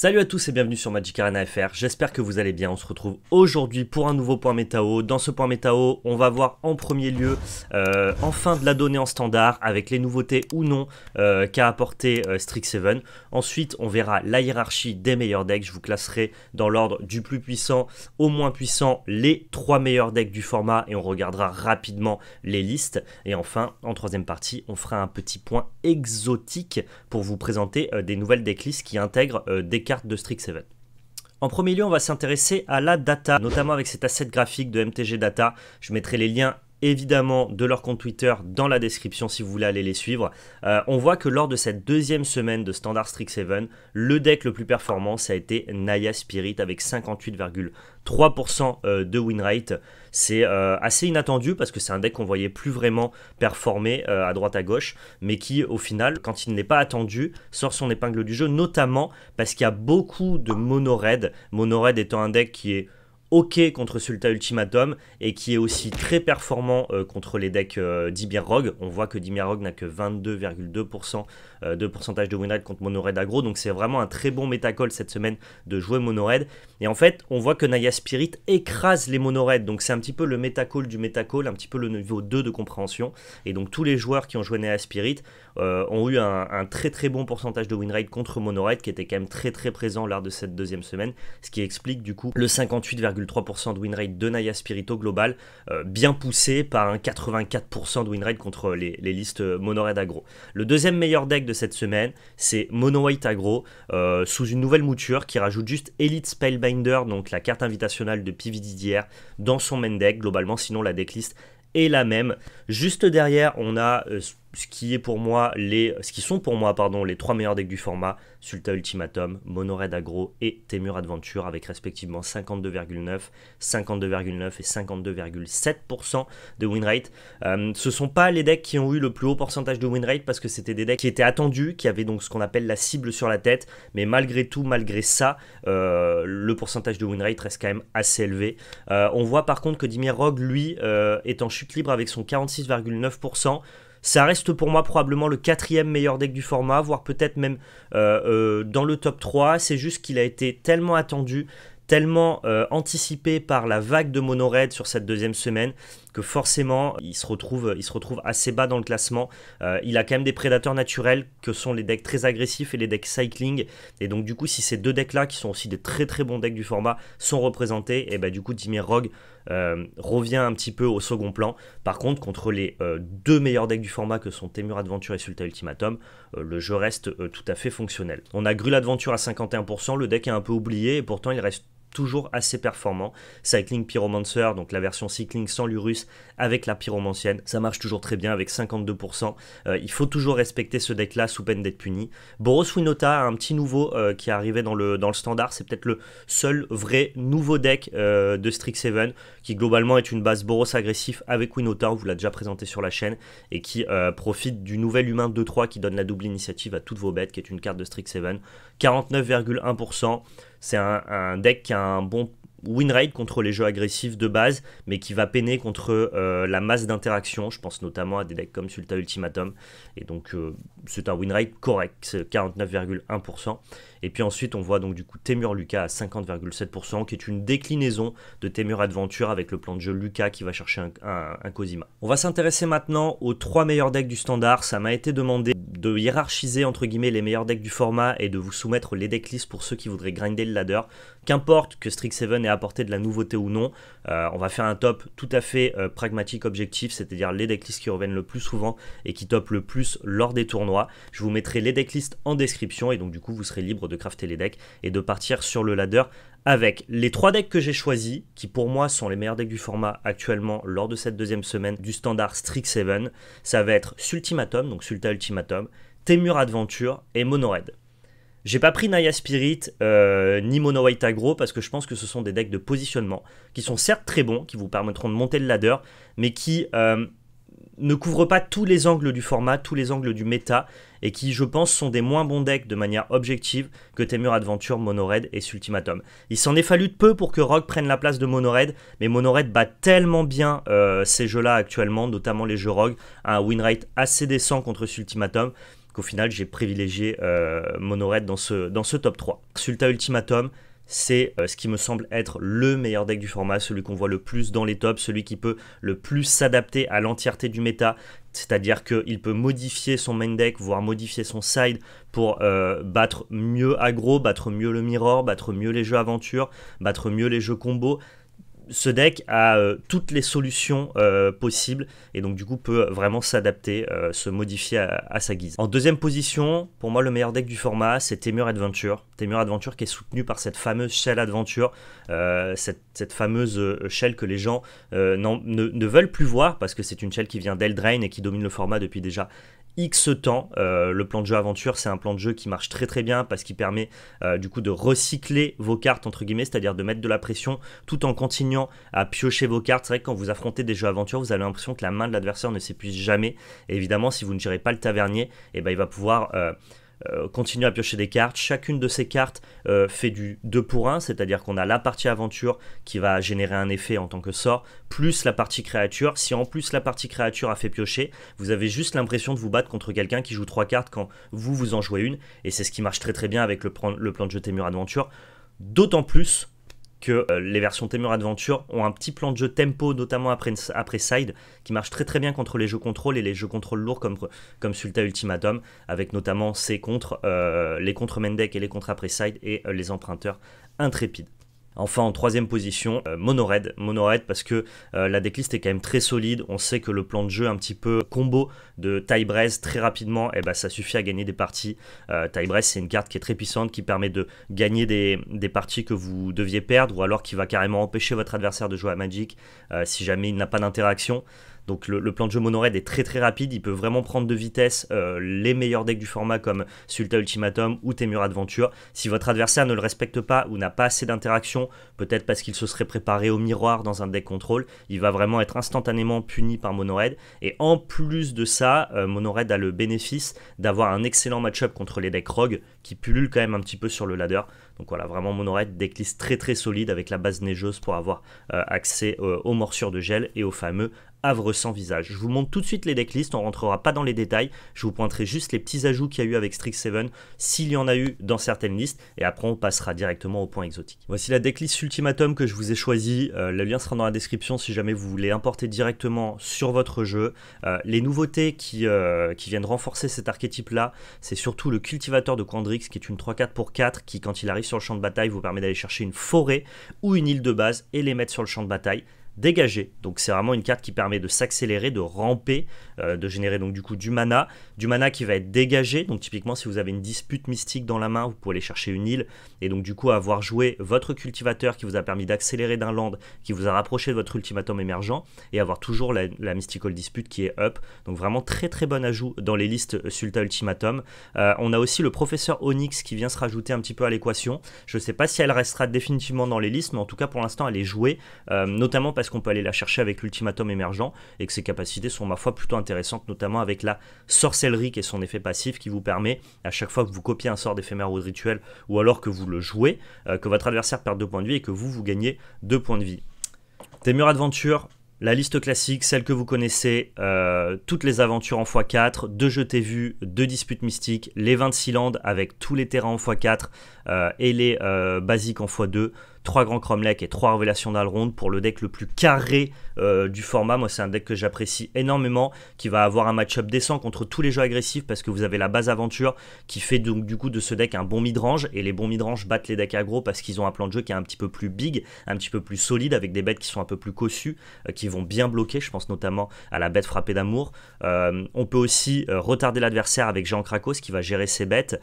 Salut à tous et bienvenue sur Magic Arena FR, j'espère que vous allez bien, on se retrouve aujourd'hui pour un nouveau point métao. Dans ce point métao, on va voir en premier lieu euh, enfin de la donnée en standard avec les nouveautés ou non euh, qu'a apporté euh, 7. Ensuite, on verra la hiérarchie des meilleurs decks, je vous classerai dans l'ordre du plus puissant au moins puissant les trois meilleurs decks du format et on regardera rapidement les listes. Et enfin, en troisième partie, on fera un petit point exotique pour vous présenter euh, des nouvelles decklists qui intègrent des de de Strixhaven. En premier lieu, on va s'intéresser à la data, notamment avec cet asset graphique de MTG Data. Je mettrai les liens évidemment de leur compte Twitter dans la description si vous voulez aller les suivre. Euh, on voit que lors de cette deuxième semaine de Standard Strix 7, le deck le plus performant, ça a été Naya Spirit avec 58,3% euh, de win rate. C'est euh, assez inattendu parce que c'est un deck qu'on voyait plus vraiment performer à droite à gauche, mais qui au final, quand il n'est pas attendu, sort son épingle du jeu, notamment parce qu'il y a beaucoup de mono-red. Mono-red étant un deck qui est ok contre Sulta Ultimatum et qui est aussi très performant euh, contre les decks euh, Rogue. On voit que Dimir n'a que 22,2% euh, de pourcentage de winrate contre Mono Agro, donc c'est vraiment un très bon métacall cette semaine de jouer Mono Et en fait, on voit que Naya Spirit écrase les Mono donc c'est un petit peu le métacall du métacall, un petit peu le niveau 2 de compréhension. Et donc tous les joueurs qui ont joué Naya Spirit euh, ont eu un, très très bon pourcentage de winrate contre Mono qui était quand même très très présent lors de cette deuxième semaine, ce qui explique du coup le 58,2% 3% de winrate de Naya Spirito global, euh, bien poussé par un 84% de winrate contre les, listes mono red aggro. Le deuxième meilleur deck de cette semaine, c'est mono white Agro euh, sous une nouvelle mouture qui rajoute juste Elite Spellbinder, donc la carte invitationnelle de d'hier, dans son main deck globalement, sinon la decklist est la même. Juste derrière, on a euh, ce qui est pour moi les, ce qui sont pour moi pardon les trois meilleurs decks du format Sulta Ultimatum, Monored Agro et Temur Adventure avec respectivement 52,9, 52,9 et 52,7% de win rate. ne euh, ce sont pas les decks qui ont eu le plus haut pourcentage de win rate parce que c'était des decks qui étaient attendus, qui avaient donc ce qu'on appelle la cible sur la tête, mais malgré tout, malgré ça, euh, le pourcentage de win rate reste quand même assez élevé. Euh, on voit par contre que Dimir Rogue lui est en chute libre avec son 46,9%. Ça reste pour moi probablement le quatrième meilleur deck du format, voire peut-être même euh, euh, dans le top 3. C'est juste qu'il a été tellement attendu, tellement euh, anticipé par la vague de mono sur cette deuxième semaine forcément il se retrouve, il se retrouve assez bas dans le classement. Euh, il a quand même des prédateurs naturels que sont les decks très agressifs et les decks cycling. Et donc du coup, si ces deux decks-là, qui sont aussi des très très bons decks du format, sont représentés, et eh bah ben, du coup Dimir Rogue euh, revient un petit peu au second plan. Par contre, contre les euh, deux meilleurs decks du format que sont Temur Adventure et Sulta Ultimatum, le jeu reste tout à fait fonctionnel. On a Grul Adventure à 51%, le deck est un peu oublié et pourtant il reste toujours assez performant. Cycling Pyromancer, donc la version cycling sans l'Urus avec la pyromancienne, ça marche toujours très bien avec 52%. Euh, il faut toujours respecter ce deck là sous peine d'être puni. Boros Winota, un petit nouveau euh, qui est arrivé dans le, dans le standard, c'est peut-être le seul vrai nouveau deck euh, de de Strixhaven qui globalement est une base Boros agressif avec Winota, on vous l'a déjà présenté sur la chaîne, et qui profite du nouvel humain 2-3 qui donne la double initiative à toutes vos bêtes, qui est une carte de Strixhaven. 49,1% c'est un, deck qui a un bon win rate contre les jeux agressifs de base, mais qui va peiner contre euh, la masse d'interaction. Je pense notamment à des decks comme Sulta Ultimatum. Et donc, euh, c'est un win rate correct, c'est 49,1%. Et puis ensuite, on voit donc du coup Temur Lucas à 50,7%, qui est une déclinaison de Temur Adventure avec le plan de jeu Lucas qui va chercher un, un, Cosima. On va s'intéresser maintenant aux trois meilleurs decks du standard. Ça m'a été demandé de hiérarchiser entre guillemets les meilleurs decks du format et de vous soumettre les decklists pour ceux qui voudraient grinder le ladder. Qu'importe que Strixhaven ait apporté de la nouveauté ou non, euh, on va faire un top tout à fait euh, pragmatique, objectif, c'est-à-dire les decklists qui reviennent le plus souvent et qui topent le plus lors des tournois. Je vous mettrai les decklists en description et donc du coup vous serez libre de crafter les decks et de partir sur le ladder avec les trois decks que j'ai choisis, qui pour moi sont les meilleurs decks du format actuellement lors de cette deuxième semaine du standard strict 7, Ça va être Sultimatum, donc Sulta Ultimatum, Temur Adventure et Mono Red J'ai pas pris Naya Spirit euh, ni Mono White Agro parce que je pense que ce sont des decks de positionnement qui sont certes très bons, qui vous permettront de monter le ladder, mais qui euh, ne couvre pas tous les angles du format, tous les angles du méta, et qui, je pense, sont des moins bons decks de manière objective que Temur Adventure, Monored et Sultimatum. Il s'en est fallu de peu pour que Rogue prenne la place de Monored, mais Monored bat tellement bien euh, ces jeux-là actuellement, notamment les jeux Rogue, à un winrate assez décent contre Sultimatum, qu'au final j'ai privilégié Mono euh, Monored dans ce, dans ce top 3. Sulta Ultimatum, c'est euh, ce qui me semble être le meilleur deck du format, celui qu'on voit le plus dans les tops, celui qui peut le plus s'adapter à l'entièreté du méta, c'est-à-dire qu'il peut modifier son main deck, voire modifier son side pour euh, battre mieux aggro, battre mieux le mirror, battre mieux les jeux aventure, battre mieux les jeux combo ce deck a euh, toutes les solutions euh, possibles et donc du coup peut vraiment s'adapter, euh, se modifier à, sa guise. En deuxième position, pour moi le meilleur deck du format, c'est Temur Adventure. Temur Adventure qui est soutenu par cette fameuse Shell Adventure, cette, fameuse Shell que les gens ne, ne, veulent plus voir parce que c'est une Shell qui vient d'Eldraine et qui domine le format depuis déjà X temps. Euh, le plan de jeu aventure, c'est un plan de jeu qui marche très très bien parce qu'il permet euh, du coup de recycler vos cartes entre guillemets, c'est-à-dire de mettre de la pression tout en continuant à piocher vos cartes. C'est vrai que quand vous affrontez des jeux aventure, vous avez l'impression que la main de l'adversaire ne s'épuise jamais. évidemment, si vous ne gérez pas le tavernier, et eh ben, il va pouvoir euh, euh, continue à piocher des cartes. Chacune de ces cartes euh, fait du 2 pour 1, c'est-à-dire qu'on a la partie aventure qui va générer un effet en tant que sort, plus la partie créature. Si en plus la partie créature a fait piocher, vous avez juste l'impression de vous battre contre quelqu'un qui joue 3 cartes quand vous vous en jouez une. Et c'est ce qui marche très très bien avec le plan, le plan de jeu Temur Adventure. D'autant plus que euh, les versions Temur Adventure ont un petit plan de jeu tempo, notamment après, après Side, qui marche très très bien contre les jeux contrôle et les jeux contrôle lourds comme, comme Sulta Ultimatum, avec notamment ses contres, euh, les contre Mendek et les contre après Side et euh, les emprunteurs intrépides. Enfin, en troisième position, euh, Monored. Monored parce que euh, la decklist est quand même très solide. On sait que le plan de jeu un petit peu combo de Taibrez très rapidement, eh ben, ça suffit à gagner des parties. Euh, c'est une carte qui est très puissante, qui permet de gagner des, des, parties que vous deviez perdre, ou alors qui va carrément empêcher votre adversaire de jouer à Magic euh, si jamais il n'a pas d'interaction. Donc le, plan de jeu Monored est très très rapide, il peut vraiment prendre de vitesse euh, les meilleurs decks du format comme Sulta Ultimatum ou Temur Adventure. Si votre adversaire ne le respecte pas ou n'a pas assez d'interaction, peut-être parce qu'il se serait préparé au miroir dans un deck contrôle, il va vraiment être instantanément puni par Monored. Et en plus de ça, euh, Monored a le bénéfice d'avoir un excellent match-up contre les decks Rogue qui pullulent quand même un petit peu sur le ladder. Donc voilà, vraiment Monored, decklist très très solide avec la base neigeuse pour avoir euh, accès aux morsures de gel et aux fameux Havre sans visage. Je vous montre tout de suite les decklists, on rentrera pas dans les détails, je vous pointerai juste les petits ajouts qu'il y a eu avec Strix 7 s'il y en a eu dans certaines listes, et après on passera directement au point exotique. Voici la decklist ultimatum que je vous ai choisi euh, le lien sera dans la description si jamais vous voulez importer directement sur votre jeu. Euh, les nouveautés qui, euh, qui viennent renforcer cet archétype-là, c'est surtout le cultivateur de Quandrix, qui est une 3-4 pour 4, qui quand il arrive sur le champ de bataille vous permet d'aller chercher une forêt ou une île de base et les mettre sur le champ de bataille dégagé. Donc c'est vraiment une carte qui permet de s'accélérer, de ramper, euh, de générer donc du coup du mana, du mana qui va être dégagé. Donc typiquement si vous avez une dispute mystique dans la main, vous pouvez aller chercher une île et donc du coup avoir joué votre cultivateur qui vous a permis d'accélérer d'un land, qui vous a rapproché de votre ultimatum émergent et avoir toujours la, mystical dispute qui est up. Donc vraiment très très bon ajout dans les listes Sulta Ultimatum. Euh, on a aussi le professeur Onyx qui vient se rajouter un petit peu à l'équation. Je ne sais pas si elle restera définitivement dans les listes, mais en tout cas pour l'instant elle est jouée, euh, notamment parce qu'on peut aller la chercher avec l'ultimatum émergent et que ses capacités sont ma foi plutôt intéressantes, notamment avec la sorcellerie qui est son effet passif qui vous permet à chaque fois que vous copiez un sort d'éphémère ou de rituel ou alors que vous le jouez, euh, que votre adversaire perde deux points de vie et que vous, vous gagnez deux points de vie. murs Adventure, la liste classique, celle que vous connaissez, euh, toutes les aventures en x4, deux jetés vus, deux disputes mystiques, les 26 landes avec tous les terrains en x4 euh, et les basiques en x2. 3 grands cromlech et 3 révélations d'Alrond pour le deck le plus carré euh, du format. Moi, c'est un deck que j'apprécie énormément, qui va avoir un match-up décent contre tous les jeux agressifs parce que vous avez la base aventure qui fait donc du coup de ce deck un bon midrange et les bons mid-range battent les decks aggro parce qu'ils ont un plan de jeu qui est un petit peu plus big, un petit peu plus solide avec des bêtes qui sont un peu plus cossues, euh, qui vont bien bloquer. Je pense notamment à la bête frappée d'amour. Euh, on peut aussi retarder l'adversaire avec Jean Krakos qui va gérer ses bêtes.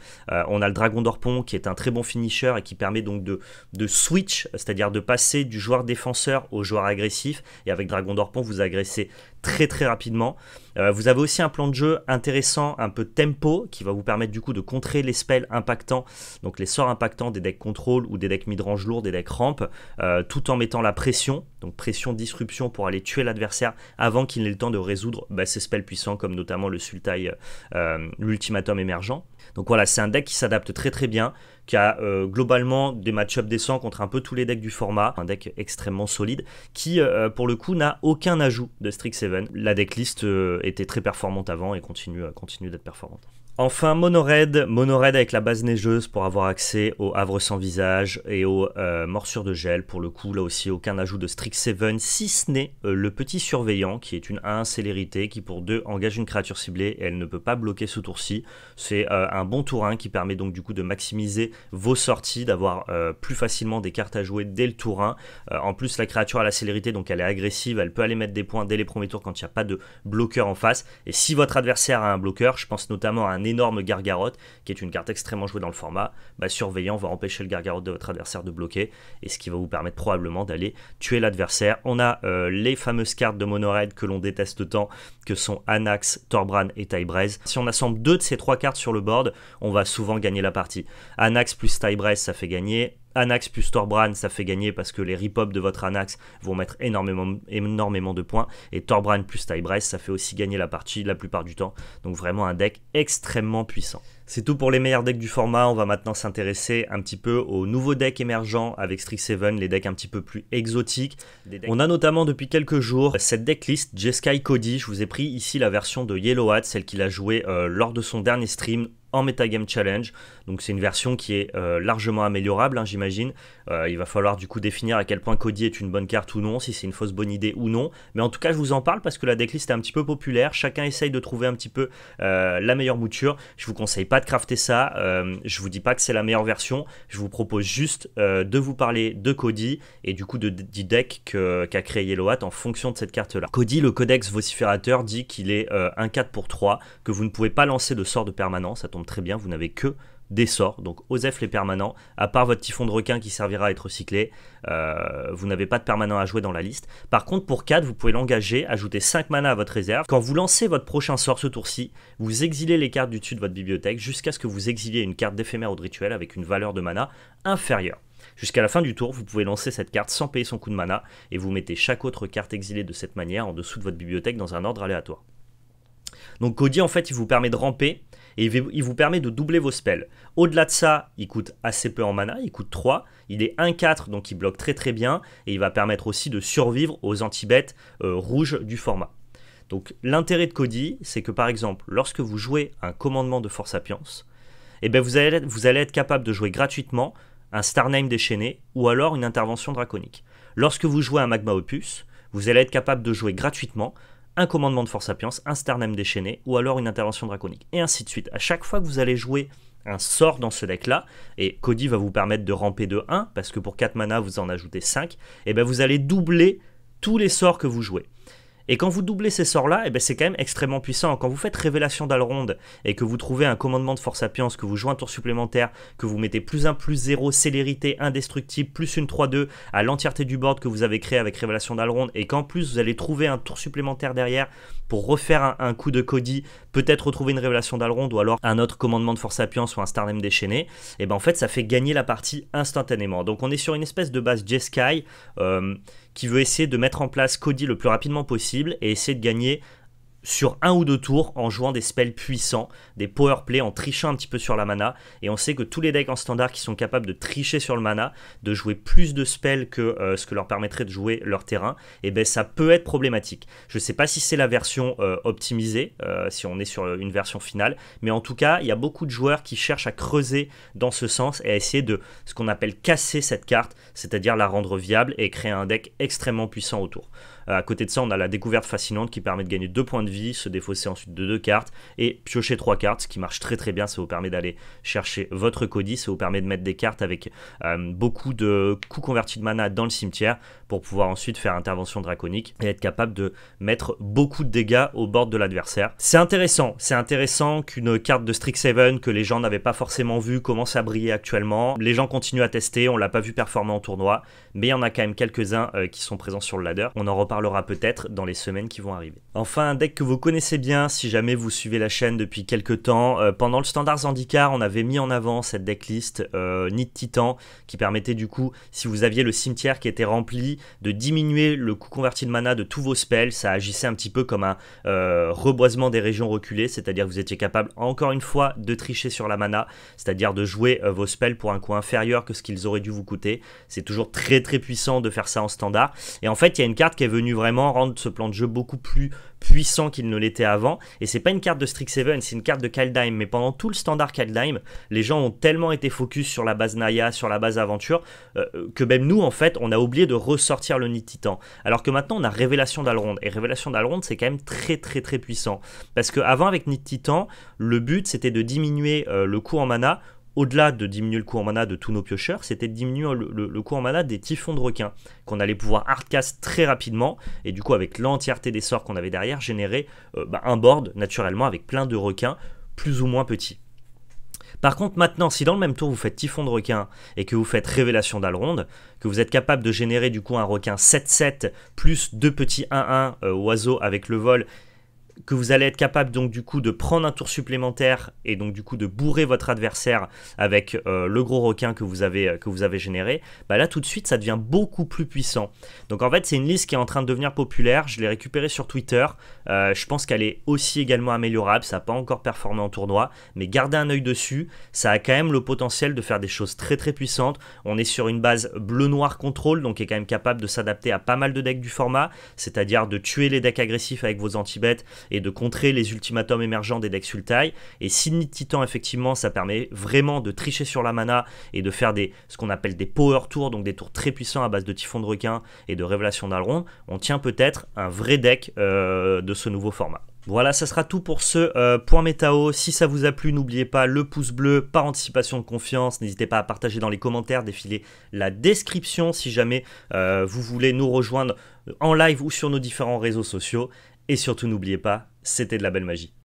on a le dragon d'Orpon qui est un très bon finisher et qui permet donc de switch c'est-à-dire de passer du joueur défenseur au joueur agressif, et avec Dragon d'Orpon, vous agressez très très rapidement. Euh, vous avez aussi un plan de jeu intéressant, un peu tempo, qui va vous permettre du coup de contrer les spells impactants, donc les sorts impactants des decks contrôle ou des decks midrange lourd, des decks ramp, euh, tout en mettant la pression, donc pression, disruption pour aller tuer l'adversaire avant qu'il n'ait le temps de résoudre bah, ses spells puissants, comme notamment le Sultai, euh, l'ultimatum émergent. Donc voilà, c'est un deck qui s'adapte très très bien, qui a globalement des match-ups décents contre un peu tous les decks du format, un deck extrêmement solide, qui pour le coup n'a aucun ajout de Strixhaven. La decklist euh, était très performante avant et continue, euh, continue d'être performante. Enfin, Monoraid, Monoraid avec la base neigeuse pour avoir accès au Havre sans visage et aux euh, morsures de gel. Pour le coup, là aussi, aucun ajout de Strict Seven si ce n'est euh, le petit surveillant qui est une 1 célérité qui, pour 2, engage une créature ciblée et elle ne peut pas bloquer ce tour-ci. C'est euh, un bon tour 1 qui permet donc du coup de maximiser vos sorties, d'avoir plus facilement des cartes à jouer dès le tour 1. en plus, la créature a la célérité, donc elle est agressive, elle peut aller mettre des points dès les premiers tours quand il n'y a pas de bloqueur en face. Et si votre adversaire a un bloqueur, je pense notamment à un énorme Gargarotte, qui est une carte extrêmement jouée dans le format, bah, surveillant va empêcher le Gargarotte de votre adversaire de bloquer, et ce qui va vous permettre probablement d'aller tuer l'adversaire. On a euh, les fameuses cartes de monorail que l'on déteste tant, que sont Anax, Torbran et Tybrez. Si on assemble deux de ces trois cartes sur le board, on va souvent gagner la partie. Anax plus Tybrez, ça fait gagner. Anax plus Torbran, ça fait gagner parce que les ripop de votre Anax vont mettre énormément, énormément de points. Et Torbran plus Tybreath, ça fait aussi gagner la partie la plupart du temps. Donc vraiment un deck extrêmement puissant. C'est tout pour les meilleurs decks du format. On va maintenant s'intéresser un petit peu aux nouveaux decks émergents avec 7, les decks un petit peu plus exotiques. On a notamment depuis quelques jours cette decklist Jeskai Cody. Je vous ai pris ici la version de Yellow Hat, celle qu'il a jouée euh, lors de son dernier stream en Metagame Challenge. Donc c'est une version qui est euh, largement améliorable, hein, j'imagine. Euh, il va falloir du coup définir à quel point Cody est une bonne carte ou non, si c'est une fausse bonne idée ou non. Mais en tout cas, je vous en parle parce que la decklist est un petit peu populaire. Chacun essaye de trouver un petit peu euh, la meilleure mouture. Je vous conseille pas de crafter ça. je vous dis pas que c'est la meilleure version. Je vous propose juste de vous parler de Cody et du coup du deck qu'a créé Yellow en fonction de cette carte-là. Cody, le codex vociférateur, dit qu'il est un 4 pour 3, que vous ne pouvez pas lancer de sort de permanence. Ça tombe très bien, vous n'avez que des sorts, donc OZEF les permanents, à part votre typhon de requin qui servira à être recyclé, euh, vous n'avez pas de permanent à jouer dans la liste. Par contre, pour 4, vous pouvez l'engager, ajouter 5 mana à votre réserve. Quand vous lancez votre prochain sort ce tour-ci, vous exilez les cartes du dessus de votre bibliothèque jusqu'à ce que vous exiliez une carte d'éphémère ou de rituel avec une valeur de mana inférieure. Jusqu'à la fin du tour, vous pouvez lancer cette carte sans payer son coup de mana, et vous mettez chaque autre carte exilée de cette manière en dessous de votre bibliothèque dans un ordre aléatoire. Donc Cody, en fait, il vous permet de ramper et il vous permet de doubler vos spells. Au-delà de ça, il coûte assez peu en mana, il coûte 3, il est 1-4 donc il bloque très très bien et il va permettre aussi de survivre aux anti-bêtes euh, rouges du format. Donc l'intérêt de Cody, c'est que par exemple, lorsque vous jouez un commandement de Force appiance eh ben, vous, allez, vous allez être capable de jouer gratuitement un Star déchaîné ou alors une intervention draconique. Lorsque vous jouez un Magma Opus, vous allez être capable de jouer gratuitement un commandement de force sapience, un sternem déchaîné, ou alors une intervention draconique, et ainsi de suite. À chaque fois que vous allez jouer un sort dans ce deck-là, et Cody va vous permettre de ramper de 1, parce que pour 4 mana, vous en ajoutez 5, et bien vous allez doubler tous les sorts que vous jouez. Et quand vous doublez ces sorts-là, eh ben, c'est quand même extrêmement puissant. Quand vous faites Révélation d'Alrond et que vous trouvez un commandement de Force Appiance, que vous jouez un tour supplémentaire, que vous mettez plus 1 plus 0, célérité, indestructible, plus une 3-2 à l'entièreté du board que vous avez créé avec Révélation d'Alrond, et qu'en plus vous allez trouver un tour supplémentaire derrière pour refaire un, coup de Cody, peut-être retrouver une Révélation d'Alrond ou alors un autre commandement de Force Appiance ou un Starlem déchaîné, et eh ben en fait ça fait gagner la partie instantanément. Donc on est sur une espèce de base Jeskai. Euh, qui veut essayer de mettre en place Cody le plus rapidement possible et essayer de gagner sur un ou deux tours en jouant des spells puissants, des power play, en trichant un petit peu sur la mana. Et on sait que tous les decks en standard qui sont capables de tricher sur le mana, de jouer plus de spells que euh, ce que leur permettrait de jouer leur terrain, et eh ben ça peut être problématique. Je ne sais pas si c'est la version euh, optimisée, euh, si on est sur une version finale, mais en tout cas, il y a beaucoup de joueurs qui cherchent à creuser dans ce sens et à essayer de ce qu'on appelle casser cette carte, c'est-à-dire la rendre viable et créer un deck extrêmement puissant autour. Euh, à côté de ça, on a la découverte fascinante qui permet de gagner 2 points de vie, se défausser ensuite de 2 cartes et piocher 3 cartes, ce qui marche très très bien. Ça vous permet d'aller chercher votre Cody, ça vous permet de mettre des cartes avec euh, beaucoup de coups convertis de mana dans le cimetière pour pouvoir ensuite faire intervention draconique et être capable de mettre beaucoup de dégâts au bord de l'adversaire. C'est intéressant, c'est intéressant qu'une carte de Strixhaven que les gens n'avaient pas forcément vue commence à briller actuellement. Les gens continuent à tester, on l'a pas vu performer en tournoi, mais il y en a quand même quelques-uns euh, qui sont présents sur le ladder. On en reparle parlera peut-être dans les semaines qui vont arriver. Enfin, un deck que vous connaissez bien si jamais vous suivez la chaîne depuis quelques temps. Euh, pendant le Standard Zandikar, on avait mis en avant cette decklist euh, Nid Titan qui permettait du coup, si vous aviez le cimetière qui était rempli, de diminuer le coût converti de mana de tous vos spells. Ça agissait un petit peu comme un euh, reboisement des régions reculées, c'est-à-dire que vous étiez capable encore une fois de tricher sur la mana, c'est-à-dire de jouer vos spells pour un coût inférieur que ce qu'ils auraient dû vous coûter. C'est toujours très très puissant de faire ça en standard. Et en fait, il y a une carte qui est venue vraiment rendre ce plan de jeu beaucoup plus puissant qu'il ne l'était avant. Et c'est pas une carte de Strixhaven, c'est une carte de Kaldheim. Mais pendant tout le standard Kaldheim, les gens ont tellement été focus sur la base Naya, sur la base Aventure, euh, que même nous, en fait, on a oublié de ressortir le Nid Titan. Alors que maintenant, on a Révélation d'Alrond. Et Révélation d'Alrond, c'est quand même très, très, très puissant. Parce qu'avant, avec Nid Titan, le but, c'était de diminuer euh, le coût en mana au-delà de diminuer le coût en mana de tous nos piocheurs, c'était de diminuer le, le, coût en mana des typhons de requins, qu'on allait pouvoir hardcast très rapidement, et du coup, avec l'entièreté des sorts qu'on avait derrière, générer euh, bah, un board, naturellement, avec plein de requins, plus ou moins petits. Par contre, maintenant, si dans le même tour vous faites Typhon de requin et que vous faites Révélation ronde, que vous êtes capable de générer du coup un requin 7-7 plus deux petits 1-1 euh, oiseaux avec le vol que vous allez être capable donc du coup de prendre un tour supplémentaire et donc du coup de bourrer votre adversaire avec euh, le gros requin que vous avez, euh, que vous avez généré, bah là tout de suite ça devient beaucoup plus puissant. Donc en fait c'est une liste qui est en train de devenir populaire, je l'ai récupérée sur Twitter, euh, je pense qu'elle est aussi également améliorable, ça n'a pas encore performé en tournoi, mais gardez un œil dessus, ça a quand même le potentiel de faire des choses très très puissantes, on est sur une base bleu-noir contrôle, donc est quand même capable de s'adapter à pas mal de decks du format, c'est-à-dire de tuer les decks agressifs avec vos anti-bêtes, et de contrer les ultimatums émergents des decks Sultai. Et Sydney Titan, effectivement, ça permet vraiment de tricher sur la mana et de faire des, ce qu'on appelle des power tours, donc des tours très puissants à base de Typhon de Requin et de Révélation d'Alrond. On tient peut-être un vrai deck euh, de ce nouveau format. Voilà, ça sera tout pour ce euh, point métao. Si ça vous a plu, n'oubliez pas le pouce bleu par anticipation de confiance. N'hésitez pas à partager dans les commentaires, défiler la description si jamais euh, vous voulez nous rejoindre en live ou sur nos différents réseaux sociaux. Et surtout, n'oubliez pas, c'était de la belle magie.